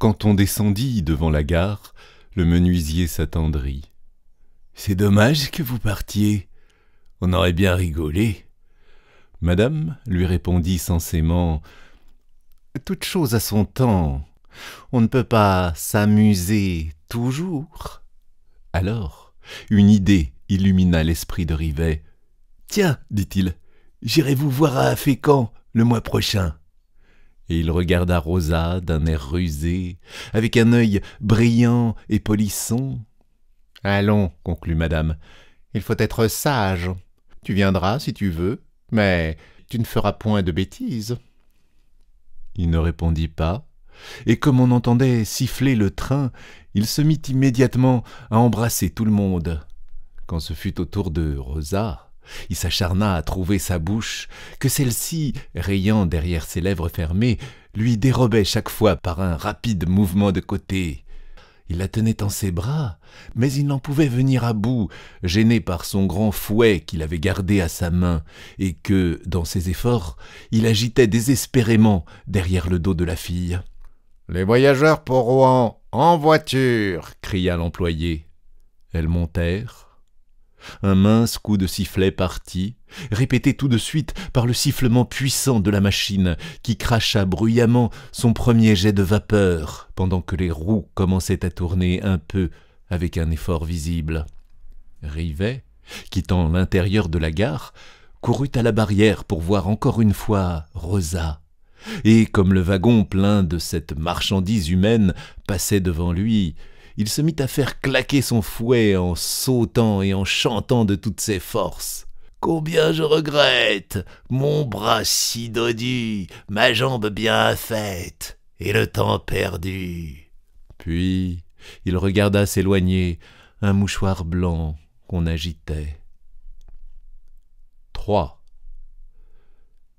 Quand on descendit devant la gare, le menuisier s'attendrit. C'est dommage que vous partiez. On aurait bien rigolé. Madame lui répondit sensément Toute chose a son temps. On ne peut pas s'amuser toujours. Alors, une idée illumina l'esprit de Rivet. Tiens, dit-il, j'irai vous voir à Fécamp le mois prochain et il regarda Rosa d'un air rusé, avec un œil brillant et polisson. Allons, conclut madame, il faut être sage. Tu viendras si tu veux, mais tu ne feras point de bêtises. Il ne répondit pas, et comme on entendait siffler le train, il se mit immédiatement à embrasser tout le monde. Quand ce fut au tour de Rosa, il s'acharna à trouver sa bouche, que celle-ci, rayant derrière ses lèvres fermées, lui dérobait chaque fois par un rapide mouvement de côté. Il la tenait en ses bras, mais il n'en pouvait venir à bout, gêné par son grand fouet qu'il avait gardé à sa main, et que, dans ses efforts, il agitait désespérément derrière le dos de la fille. Les voyageurs pour Rouen, en voiture cria l'employé. Elles montèrent, un mince coup de sifflet partit, répété tout de suite par le sifflement puissant de la machine, qui cracha bruyamment son premier jet de vapeur, pendant que les roues commençaient à tourner un peu avec un effort visible. Rivet, quittant l'intérieur de la gare, courut à la barrière pour voir encore une fois Rosa. Et comme le wagon plein de cette marchandise humaine passait devant lui, il se mit à faire claquer son fouet en sautant et en chantant de toutes ses forces. Combien je regrette mon bras si dodu, ma jambe bien faite, et le temps perdu. Puis il regarda s'éloigner un mouchoir blanc qu'on agitait. 3.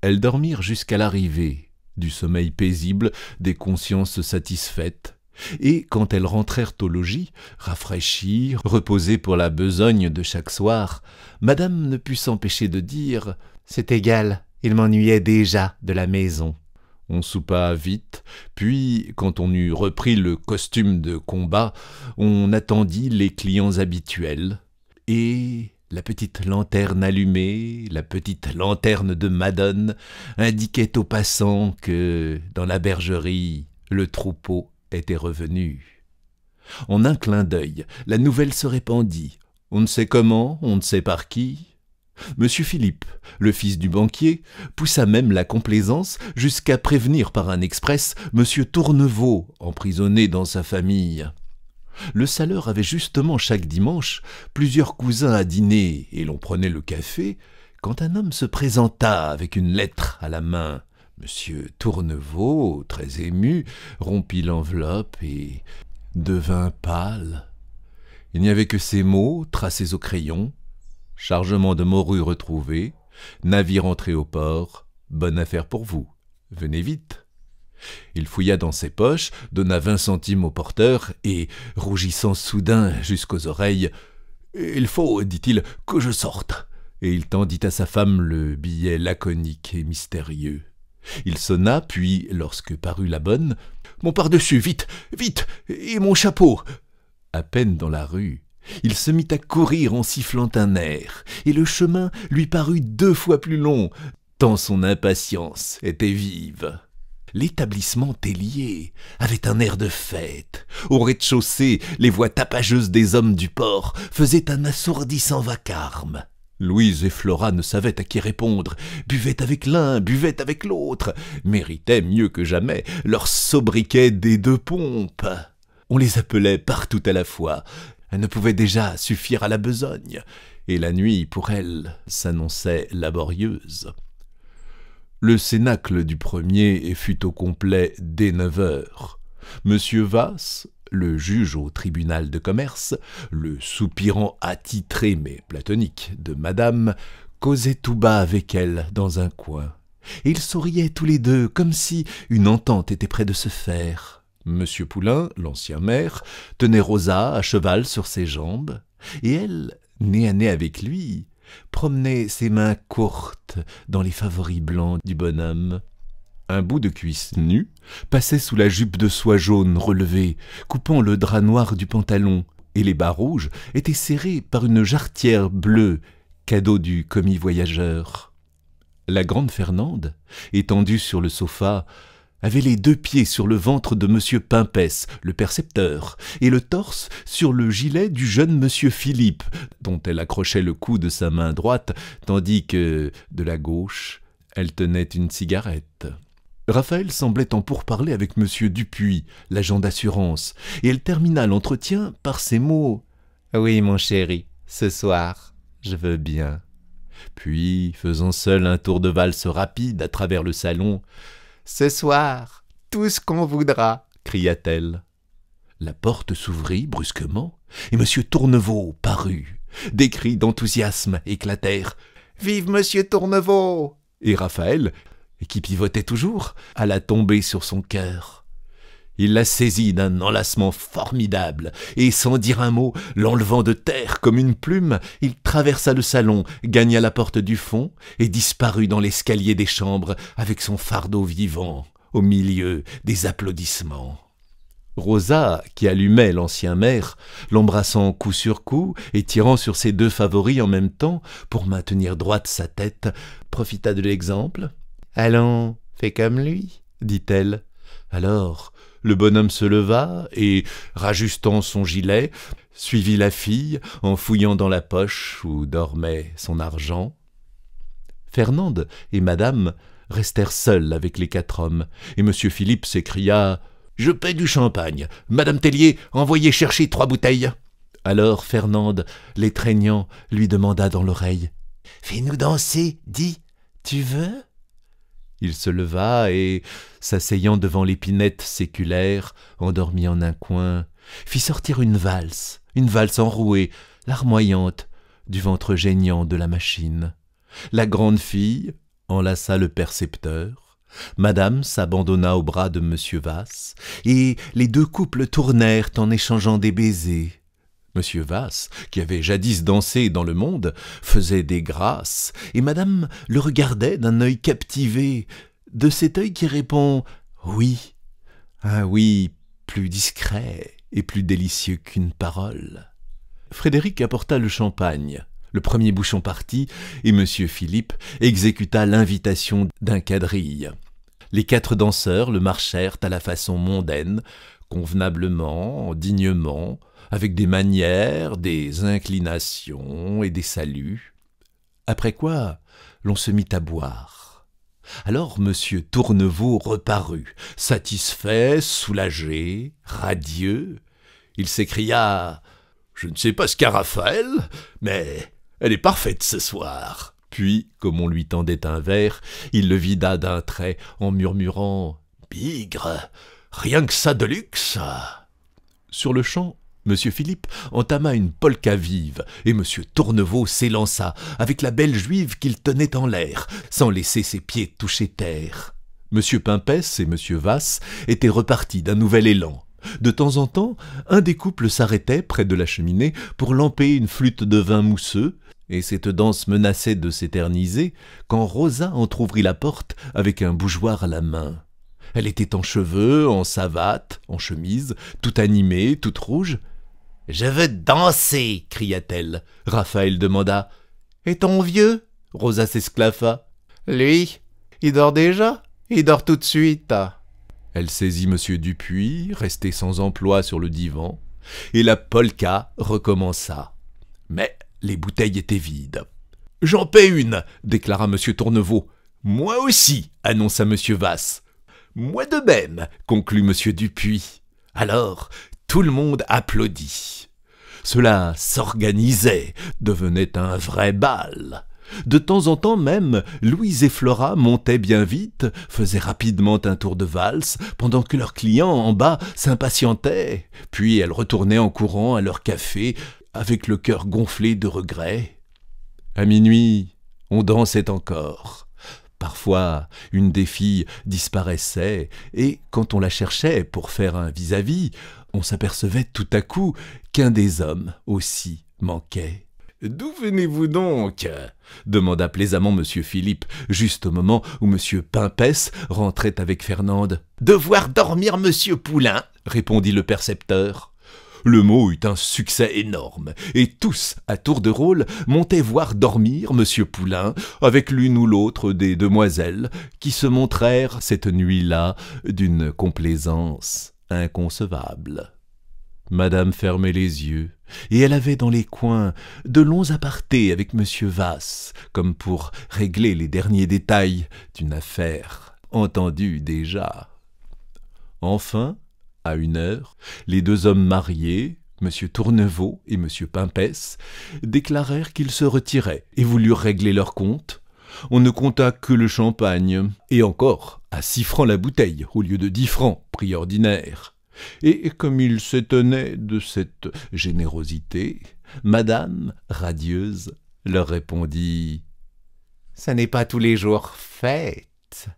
Elles dormirent jusqu'à l'arrivée du sommeil paisible, des consciences satisfaites, et quand elles rentrèrent au logis, rafraîchies, reposées pour la besogne de chaque soir, madame ne put s'empêcher de dire C'est égal, il m'ennuyait déjà de la maison. On soupa vite, puis, quand on eut repris le costume de combat, on attendit les clients habituels. Et la petite lanterne allumée, la petite lanterne de Madone, indiquait aux passants que, dans la bergerie, le troupeau était revenu. En un clin d'œil, la nouvelle se répandit, on ne sait comment, on ne sait par qui. Monsieur Philippe, le fils du banquier, poussa même la complaisance jusqu'à prévenir par un express Monsieur Tournevaux, emprisonné dans sa famille. Le saleur avait justement chaque dimanche plusieurs cousins à dîner et l'on prenait le café quand un homme se présenta avec une lettre à la main. Monsieur Tourneveau, très ému, rompit l'enveloppe et devint pâle. Il n'y avait que ces mots, tracés au crayon. Chargement de morue retrouvé, navire entré au port, bonne affaire pour vous, venez vite. Il fouilla dans ses poches, donna vingt centimes au porteur, et, rougissant soudain jusqu'aux oreilles, Il faut, dit-il, que je sorte. Et il tendit à sa femme le billet laconique et mystérieux. Il sonna, puis, lorsque parut la bonne, Mon pardessus, vite, vite, et mon chapeau À peine dans la rue, il se mit à courir en sifflant un air, et le chemin lui parut deux fois plus long, tant son impatience était vive. L'établissement Tellier avait un air de fête. Au rez-de-chaussée, les voix tapageuses des hommes du port faisaient un assourdissant vacarme. Louise et Flora ne savaient à qui répondre, buvaient avec l'un, buvaient avec l'autre, méritaient mieux que jamais leur sobriquet des deux pompes. On les appelait partout à la fois, elles ne pouvaient déjà suffire à la besogne, et la nuit, pour elles, s'annonçait laborieuse. Le cénacle du premier fut au complet dès neuf heures. Monsieur Vasse, le juge au tribunal de commerce, le soupirant attitré mais platonique de madame, causait tout bas avec elle dans un coin. Et ils souriaient tous les deux, comme si une entente était près de se faire. Monsieur Poulain, l'ancien maire, tenait Rosa à cheval sur ses jambes, et elle, nez à nez avec lui, promenait ses mains courtes dans les favoris blancs du bonhomme. Un bout de cuisse nu passait sous la jupe de soie jaune relevée, coupant le drap noir du pantalon, et les bas rouges étaient serrés par une jarretière bleue, cadeau du commis voyageur. La grande Fernande, étendue sur le sofa, avait les deux pieds sur le ventre de M. Pimpès, le percepteur, et le torse sur le gilet du jeune Monsieur Philippe, dont elle accrochait le cou de sa main droite, tandis que, de la gauche, elle tenait une cigarette. Raphaël semblait en pourparler avec M. Dupuis, l'agent d'assurance, et elle termina l'entretien par ces mots Oui, mon chéri, ce soir, je veux bien. Puis, faisant seul un tour de valse rapide à travers le salon, Ce soir, tout ce qu'on voudra, cria-t-elle. La porte s'ouvrit brusquement, et M. Tournevaux parut. Des cris d'enthousiasme éclatèrent. Vive Monsieur Tournevaux !» et Raphaël et qui pivotait toujours, alla tomber sur son cœur. Il la saisit d'un enlacement formidable, et sans dire un mot, l'enlevant de terre comme une plume, il traversa le salon, gagna la porte du fond, et disparut dans l'escalier des chambres avec son fardeau vivant, au milieu des applaudissements. Rosa, qui allumait l'ancien maire, l'embrassant coup sur coup et tirant sur ses deux favoris en même temps pour maintenir droite sa tête, profita de l'exemple Allons, fais comme lui, dit-elle. Alors, le bonhomme se leva et, rajustant son gilet, suivit la fille en fouillant dans la poche où dormait son argent. Fernande et madame restèrent seuls avec les quatre hommes, et M. Philippe s'écria Je paie du champagne. Madame Tellier, envoyez chercher trois bouteilles. Alors Fernande, l'étreignant, lui demanda dans l'oreille Fais-nous danser, dis, tu veux il se leva et, s'asseyant devant l'épinette séculaire, endormie en un coin, fit sortir une valse, une valse enrouée, larmoyante, du ventre geignant de la machine. La grande fille enlaça le percepteur, madame s'abandonna au bras de monsieur Vasse, et les deux couples tournèrent en échangeant des baisers. Monsieur Vasse, qui avait jadis dansé dans le monde, faisait des grâces, et madame le regardait d'un œil captivé, de cet œil qui répond oui, un oui plus discret et plus délicieux qu'une parole. Frédéric apporta le champagne, le premier bouchon parti, et Monsieur Philippe exécuta l'invitation d'un quadrille. Les quatre danseurs le marchèrent à la façon mondaine, convenablement, dignement, avec des manières, des inclinations et des saluts. Après quoi, l'on se mit à boire. Alors M. Tournevaux reparut, satisfait, soulagé, radieux. Il s'écria Je ne sais pas ce qu'a Raphaël, mais elle est parfaite ce soir. Puis, comme on lui tendait un verre, il le vida d'un trait en murmurant Bigre Rien que ça de luxe Sur le champ, M. Philippe entama une polka vive, et M. Tourneveau s'élança, avec la belle juive qu'il tenait en l'air, sans laisser ses pieds toucher terre. M. Pimpès et M. Vasse étaient repartis d'un nouvel élan. De temps en temps, un des couples s'arrêtait près de la cheminée pour lamper une flûte de vin mousseux, et cette danse menaçait de s'éterniser quand Rosa entr'ouvrit la porte avec un bougeoir à la main. Elle était en cheveux, en savate, en chemise, toute animée, toute rouge. Je veux danser cria-t-elle. Raphaël demanda est ton vieux Rosa s'esclaffa. Lui Il dort déjà Il dort tout de suite. Elle saisit M. Dupuis, resté sans emploi sur le divan, et la polka recommença. Mais les bouteilles étaient vides. J'en paie une déclara M. Tournevaux. « Moi aussi annonça M. Vasse. Moi de même, conclut M. Dupuis. Alors, tout le monde applaudit. Cela s'organisait, devenait un vrai bal. De temps en temps même, Louise et Flora montaient bien vite, faisaient rapidement un tour de valse, pendant que leurs clients en bas s'impatientaient, puis elles retournaient en courant à leur café, avec le cœur gonflé de regrets. À minuit, on dansait encore. Parfois, une des filles disparaissait, et quand on la cherchait pour faire un vis-à-vis, on s'apercevait tout à coup qu'un des hommes aussi manquait. D'où venez-vous donc demanda plaisamment M. Philippe, juste au moment où M. Pimpès rentrait avec Fernande. Devoir dormir, Monsieur Poulain, répondit le percepteur. Le mot eut un succès énorme, et tous, à tour de rôle, montaient voir dormir M. Poulain avec l'une ou l'autre des demoiselles qui se montrèrent cette nuit-là d'une complaisance inconcevable. Madame fermait les yeux, et elle avait dans les coins de longs apartés avec M. Vasse, comme pour régler les derniers détails d'une affaire entendue déjà. Enfin, à une heure, les deux hommes mariés, M. Tourneveau et M. Pimpès, déclarèrent qu'ils se retiraient et voulurent régler leur compte. On ne compta que le champagne, et encore à six francs la bouteille au lieu de dix francs, prix ordinaire. Et comme ils s'étonnaient de cette générosité, Madame, radieuse, leur répondit Ça n'est pas tous les jours fête.